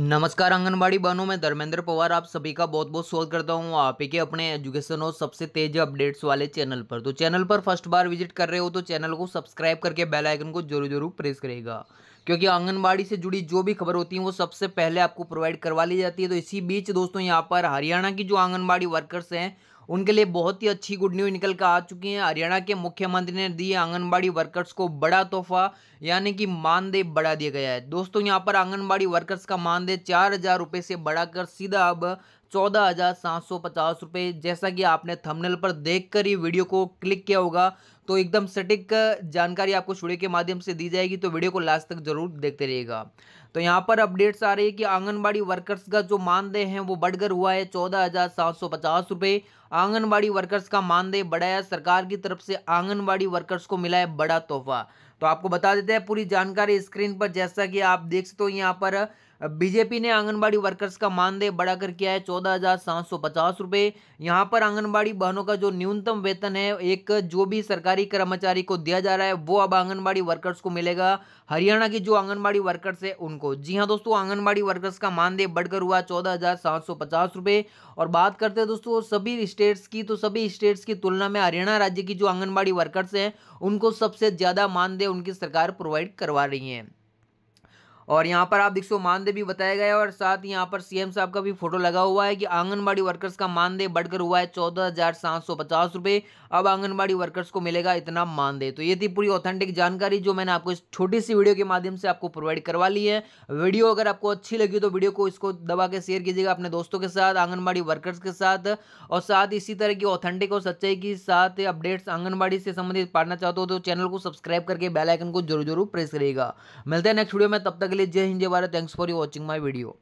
नमस्कार आंगनबाड़ी बहनों में धर्मेंद्र पवार आप सभी का बहुत बहुत स्वागत करता हूँ आप ही के अपने एजुकेशन और सबसे तेज अपडेट्स वाले चैनल पर तो चैनल पर फर्स्ट बार विजिट कर रहे हो तो चैनल को सब्सक्राइब करके बेल आइकन को जरूर जरूर प्रेस करेगा क्योंकि आंगनबाड़ी से जुड़ी जो भी खबर होती है वो सबसे पहले आपको प्रोवाइड करवा ली जाती है तो इसी बीच दोस्तों यहाँ पर हरियाणा की जो आंगनबाड़ी वर्कर्स हैं उनके लिए बहुत ही अच्छी गुड न्यूज निकल कर आ चुकी है हरियाणा के मुख्यमंत्री ने दिए आंगनबाड़ी वर्कर्स को बड़ा तोहफा यानी कि मानदेय बढ़ा दिया गया है दोस्तों यहाँ पर आंगनबाड़ी वर्कर्स का मानदेय चार हज़ार रुपये से बढ़ाकर सीधा अब चौदह हज़ार सात सौ पचास रुपये जैसा कि आपने थंबनेल पर देखकर ही वीडियो को क्लिक किया होगा तो एकदम सटीक जानकारी आपको इस के माध्यम से दी जाएगी तो वीडियो को लास्ट तक जरूर देखते रहिएगा तो यहाँ पर अपडेट्स आ रही है कि आंगनबाड़ी वर्कर्स का जो मानदेय है वो बढ़कर हुआ है चौदह हज़ार सात सौ पचास रुपये आंगनबाड़ी वर्कर्स का मानदेय बढ़ाया सरकार की तरफ से आंगनबाड़ी वर्कर्स को मिला है बड़ा तोहफा तो आपको बता देते हैं पूरी जानकारी स्क्रीन पर जैसा कि आप देख सकते हो यहाँ पर बीजेपी ने आंगनबाड़ी वर्कर्स का मानदेय बढ़ाकर किया है चौदह हज़ार सात सौ पचास रुपये यहाँ पर आंगनबाड़ी बहनों का जो न्यूनतम वेतन है एक जो भी सरकारी कर्मचारी को दिया जा रहा है वो अब आंगनबाड़ी वर्कर्स को मिलेगा हरियाणा की जो आंगनबाड़ी वर्कर्स है उन को जी हाँ दोस्तों आंगनबाड़ी वर्कर्स का मानदेय बढ़कर हुआ चौदह हज़ार सात सौ पचास रुपये और बात करते हैं दोस्तों सभी स्टेट्स की तो सभी स्टेट्स की तुलना में हरियाणा राज्य की जो आंगनबाड़ी वर्कर्स हैं उनको सबसे ज़्यादा मानदेय उनकी सरकार प्रोवाइड करवा रही है और यहाँ पर आप देख सो मानदेय भी बताया गया है और साथ ही यहाँ पर सीएम साहब का भी फोटो लगा हुआ है कि आंगनबाड़ी वर्कर्स का मानदेय बढ़कर हुआ है चौदह हजार सात सौ पचास रुपए अब आंगनबाड़ी वर्कर्स को मिलेगा इतना मानदेय तो ये थी पूरी ऑथेंटिक जानकारी जो मैंने आपको इस छोटी सी वीडियो के माध्यम से आपको प्रोवाइड करवा ली है वीडियो अगर आपको अच्छी लगी तो वीडियो को इसको दबा के शेयर कीजिएगा अपने दोस्तों के साथ आंगनबाड़ी वर्कर्स के साथ और साथ इसी तरह की ऑथेंटिक और सच्चाई के साथ अपडेट्स आंगनबाड़ी से संबंधित पढ़ना चाहते हो तो चैनल को सब्सक्राइब करके बेलाइकन को जरूर जरूर प्रेस करिएगा मिलते हैं नेक्स्ट वीडियो में तब तक लिए जय हिंद जय Bharat thanks for you watching my video